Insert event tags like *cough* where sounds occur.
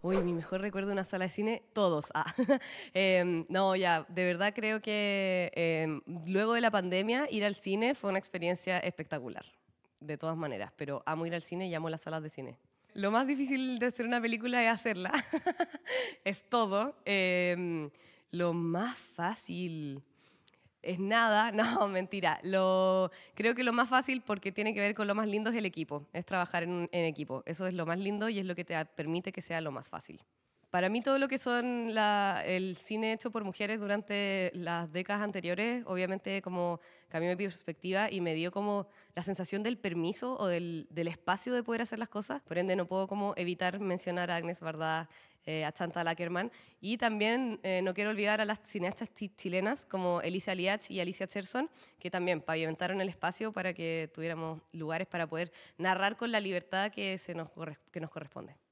Uy, mi mejor recuerdo de una sala de cine, todos. Ah. *laughs* Em, no, ya, de verdad creo que em, luego de la pandemia ir al cine fue una experiencia espectacular, de todas maneras, pero amo ir al cine y amo las salas de cine. Lo más difícil de hacer una película es hacerla, *laughs* es todo. Em, lo más fácil, es nada, *laughs* no, mentira. Lo, creo que lo más fácil, porque tiene que ver con lo más lindo, es el equipo, es trabajar en, equipo. Eso es lo más lindo y es lo que te permite que sea lo más fácil. Para mí todo lo que son el cine hecho por mujeres durante las décadas anteriores, obviamente como cambió mi perspectiva y me dio como la sensación del permiso o del, espacio de poder hacer las cosas. Por ende no puedo como evitar mencionar a Agnes Varda eh, a Chantal Lackerman. Y también eh, no quiero olvidar a las cineastas chilenas como Elisa Liach y Alicia Cherson, que también pavimentaron el espacio para que tuviéramos lugares para poder narrar con la libertad que, se nos, que nos corresponde.